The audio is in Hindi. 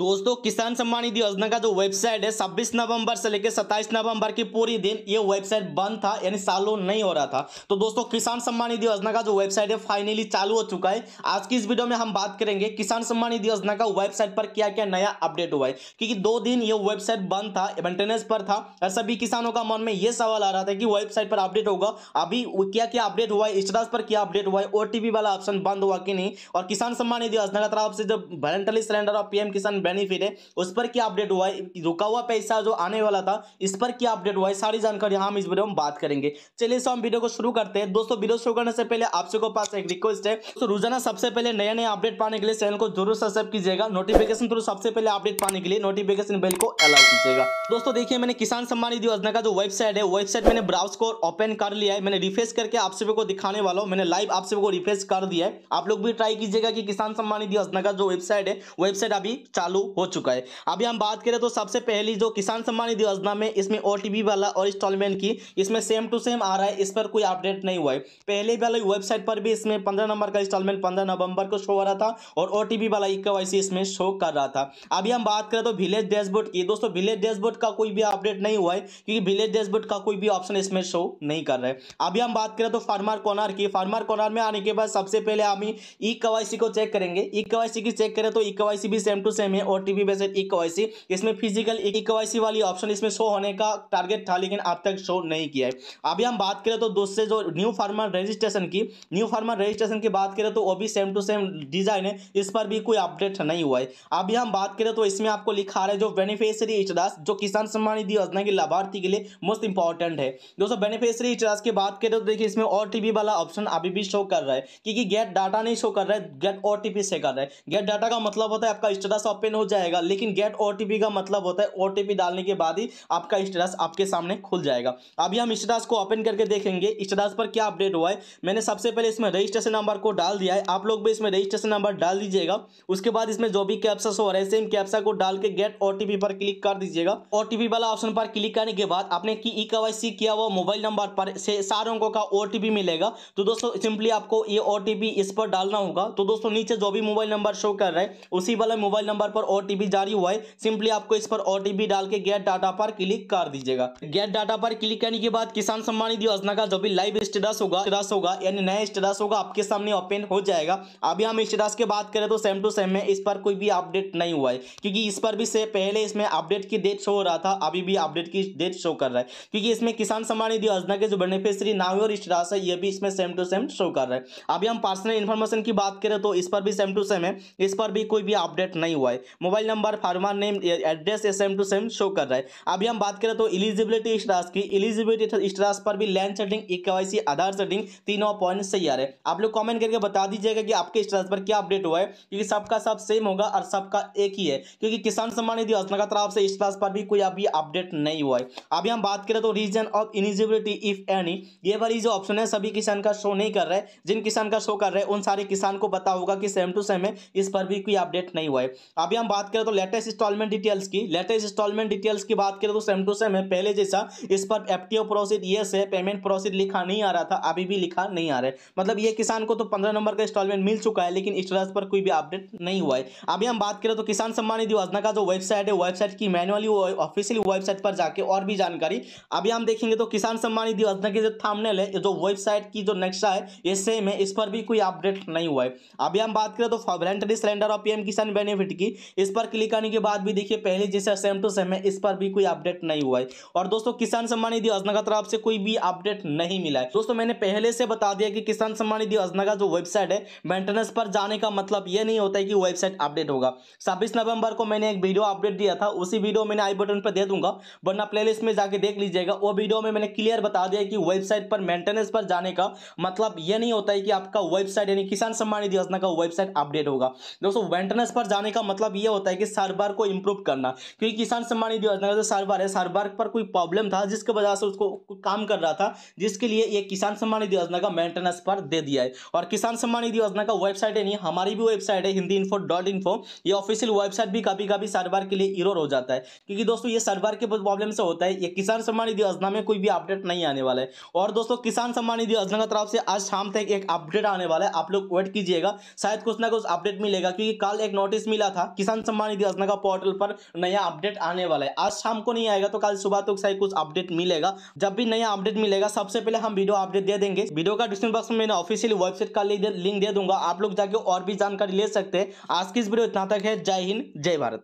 दोस्तों किसान सम्मान निधि योजना का जो वेबसाइट है छब्बीस नवंबर से लेकर सत्ताईस नवंबर की पूरी दिन ये वेबसाइट बंद था यानी चालू नहीं हो रहा था तो दोस्तों किसान सम्मान निधि योजना का जो वेबसाइट है फाइनली चालू हो चुका है आज की इस वीडियो में हम बात करेंगे किसान सम्मान निधि योजना का वेबसाइट पर क्या क्या नया अपडेट हुआ है क्योंकि दो दिन ये वेबसाइट बंद था मेंटेनेंस पर था और सभी किसानों का मन में यह सवाल आ रहा था कि वेबसाइट पर अपडेट होगा अभी क्या क्या अपडेट हुआ है इशराज पर क्या अपडेट हुआ है ओटीपी वाला ऑप्शन बंद हुआ कि नहीं और किसान सम्मान निधि योजना का तरफ से जो वॉलेंटरी सिलेंडर और पीएम किसान बेनिफिट है उस पर क्या अपडेट हुआ है रुका हुआ पैसा जो आने वाला था इस पर क्या अपडेट हुआ है सारी जानकारी हम इस वीडियो में बात करेंगे चलिए सो हम वीडियो को शुरू करते हैं दोस्तों वीडियो शुरू करने से पहले आप को पास एक रिक्वेस्ट है तो रोजाना सबसे पहले नया नया अपडेट पाने के लिए चैनल को जरूर सब्सक्राइब कीजिएगा नोटिफिकेशन थ्रू सबसे पहले अपडेट पाने के लिए नोटिफिकेशन बेल को अलाउ कीजिएगा दोस्तों देखिए मैंने किसान सम्मान निधि योजना का जो वेबसाइट है वेबसाइट मैंने ब्राउज को ओपन कर लिया है मैंने रिफ्रेश करके आप सभी को दिखाने वाला हूँ मैंने लाइव आप सभी को रिफ्रेश कर दिया है आप लोग भी ट्राई कीजिएगा कि किसान सम्मान निधि योजना का जो वेबसाइट है वेबसाइट अभी चालू चालू हो चुका है अभी हम बात करें तो सबसे पहली जो किसान सम्मान निधि योजना में इसमें ओ वाला और इंस्टॉलमेंट की इसमें सेम टू सेम आ रहा है इस पर कोई अपडेट नहीं हुआ है पहले वाली वेबसाइट पर भी इसमें पंद्रह नंबर का इंस्टॉलमेंट पंद्रह नवंबर को शो हो रहा था और ओ वाला इक्कीस e इसमें शो कर रहा था अभी हम बात करें तो विलेज डैशबोर्ड की दोस्तों विलेज डैशबोर्ड का कोई भी अपडेट नहीं हुआ है क्योंकि विलेज डैशबोर्ड का कोई भी ऑप्शन इसमें शो नहीं कर रहा है अभी हम बात करें तो फार्मर कॉर्नर की फार्मर कॉर्नर में आने के बाद सबसे पहले हम ई e को चेक करेंगे ई e की चेक करें तो ई भी सेम टू सेम है में ओ टी बेस्ड ई के इसमें फिजिकल ई के वाली ऑप्शन इसमें शो होने का टारगेट था लेकिन अब तक शो नहीं किया है अभी हम बात करें तो दूसरे जो न्यू फार्मर रजिस्ट्रेशन की न्यू फार्मर रजिस्ट्रेशन की बात करें तो वो भी सेम टू सेम डिजाइन है इस पर भी कोई अपडेट नहीं हुआ है अभी हम बात करें तो इसमें आपको लिखा रहे जो बेनिफिशरी इचरास जो किसान सम्मान निधि योजना के लाभार्थी के लिए मोस्ट इंपॉर्टेंट है दोस्तों बेनिफिशरी इचरास की बात करें तो देखिए इसमें ओ वाला ऑप्शन अभी भी शो कर रहा है क्योंकि गेट डाटा नहीं शो कर रहा है गेट ओ से कर रहा है गेट डाटा का मतलब होता है आपका स्टेटस ऑफ पे ओपन हो जाएगा लेकिन गेट ओ का मतलब होता है ओ डालने के बाद ही आपका स्टेटस आपके सामने खुल जाएगा अभी हम स्टेटस को ओपन करके देखेंगे स्टेटस पर क्या अपडेट हुआ है मैंने सबसे पहले इसमें रजिस्ट्रेशन नंबर को डाल दिया है आप लोग भी इसमें रजिस्ट्रेशन नंबर डाल दीजिएगा उसके बाद इसमें जो भी कैप्सा हो रहे है सेम कैप्सा को डाल के गेट ओ पर क्लिक कर दीजिएगा ओ वाला ऑप्शन पर क्लिक करने के बाद आपने की ई e का किया हुआ मोबाइल नंबर पर से चार अंकों का ओ मिलेगा तो दोस्तों सिंपली आपको ये ओ इस पर डालना होगा तो दोस्तों नीचे जो भी मोबाइल नंबर शो कर रहा है उसी वाला मोबाइल नंबर पर ओटीपी जारी हुआ है सिंपली आपको इस पर ओटीपी डाल के गेट डाटा पर क्लिक कर दीजिएगा गेट डाटा पर क्लिक करने के बाद किसान सम्मान निधि योजना का जो भी लाइव स्टेटस होगा स्टेटस होगा यानी नया स्टेटस होगा आपके सामने ओपन हो जाएगा अभी हम स्टेटस की बात करें तो सेम टू सेम में इस पर कोई भी अपडेट नहीं हुआ है क्योंकि इस पर भी से पहले इसमें अपडेट की डेट शो हो रहा था अभी भी अपडेट की डेट शो कर रहा है क्योंकि इसमें किसान सम्मान निधि योजना के जो बेनिफिशरी नाम और स्टेटस है ये भी इसमें सेम टू सेम शो कर रहा है अभी हम पर्सनल इन्फॉर्मेशन की बात करें तो इस पर भी सेम टू सेम है इस पर भी कोई भी अपडेट नहीं हुआ है mobile number farmer name address ये सेम टू सेम शो कर रहा है अभी हम बात करें तो इलिजिबिलिटी स्टार्स की इलिजिबिलिटी स्टार्स पर भी लैंड सेटिंग एक आधार सेटिंग तीनों पॉइंट सही आ रहे हैं आप लोग कॉमेंट करके बता दीजिएगा कि आपके स्टार्स पर क्या अपडेट हुआ है क्योंकि सबका सब सेम होगा और सबका एक ही है क्योंकि किसान सम्मान निधि योजना का तरफ से स्टार्स पर भी कोई अभी अपडेट नहीं हुआ है अभी हम बात करें तो reason of eligibility if any ये वाली जो ऑप्शन है सभी किसान का शो नहीं कर रहे जिन किसान का शो कर रहे हैं उन सारे किसान को बता होगा कि सेम टू सेम है इस पर भी कोई अपडेट नहीं हुआ है अभी हम बात करें तो लेटेस्ट इंस्टॉलमेंट डिटेल्स की लेटेस्ट इंस्टॉलमेंट डिटेल्स की बात करें तो सेम टू सेम है पहले जैसा इस पर एफ टी ओ प्रोसेस ये से पेमेंट प्रोसेस लिखा नहीं आ रहा था अभी भी लिखा नहीं आ रहा है मतलब ये किसान को तो पंद्रह नंबर का इंस्टॉलमेंट मिल चुका है लेकिन स्टेटस पर कोई भी अपडेट नहीं हुआ है अभी हम बात करें तो किसान सम्मान निधि योजना का जो वेबसाइट है वेबसाइट की मैनुअली ऑफिशियल वेबसाइट पर जाकर और भी जानकारी अभी हम देखेंगे तो किसान सम्मान निधि योजना की जो थामनेल है जो वेबसाइट की जो नक्शा है ये सेम है इस पर भी कोई अपडेट नहीं हुआ है अभी हम बात करें तो वॉलेंटरी सिलेंडर और पीएम किसान बेनिफिट की इस पर क्लिक करने के बाद भी देखिए पहले जैसे सेम टू सेम है इस पर भी कोई अपडेट नहीं हुआ है और दोस्तों किसान सम्मान निधि योजना का तरफ से कोई भी अपडेट नहीं मिला है दोस्तों मैंने पहले से बता दिया कि किसान सम्मान निधि योजना का जो वेबसाइट है मेंटेनेंस पर जाने का मतलब यह नहीं होता है कि वेबसाइट अपडेट होगा छब्बीस नवंबर को मैंने एक वीडियो अपडेट दिया था उसी वीडियो मैंने आई बटन पर दे दूंगा वरना प्ले में जाके देख लीजिएगा वो वीडियो में मैंने क्लियर बता दिया कि वेबसाइट पर मेंटेनेंस पर जाने का मतलब यह नहीं होता है कि आपका वेबसाइट यानी किसान सम्मान निधि योजना का वेबसाइट अपडेट होगा दोस्तों मेंटेनेंस पर जाने का मतलब ये होता है कि सर्वर को इम्प्रूव करना क्योंकि किसान सम्मान निधि योजना का जो सर्वर है सर्वर पर कोई प्रॉब्लम था जिसके वजह से उसको काम कर रहा था जिसके लिए ये किसान सम्मान निधि योजना का मेंटेनेंस पर दे दिया है और किसान सम्मान निधि योजना का वेबसाइट है नहीं हमारी भी वेबसाइट है हिंदी इन्फो डॉट इन्फो ये ऑफिशियल वेबसाइट भी कभी कभी सर्वर के लिए इरोर हो जाता है क्योंकि दोस्तों ये सर्वर के प्रॉब्लम से होता है ये किसान सम्मान निधि योजना में कोई भी अपडेट नहीं आने वाला है और दोस्तों किसान सम्मान निधि योजना की तरफ से आज शाम तक एक अपडेट आने वाला है आप लोग वेट कीजिएगा शायद कुछ ना कुछ अपडेट मिलेगा क्योंकि कल एक नोटिस मिला था किसान किसान सम्मान निधि योजना का पोर्टल पर नया अपडेट आने वाला है आज शाम को नहीं आएगा तो कल सुबह तक शायद कुछ अपडेट मिलेगा जब भी नया अपडेट मिलेगा सबसे पहले हम वीडियो अपडेट दे देंगे वीडियो का डिस्क्रिप्शन बॉक्स में मैंने ऑफिशियल वेबसाइट का लिंक दे दूंगा आप लोग जाके और भी जानकारी ले सकते हैं आज की इस वीडियो इतना तक है जय हिंद जय भारत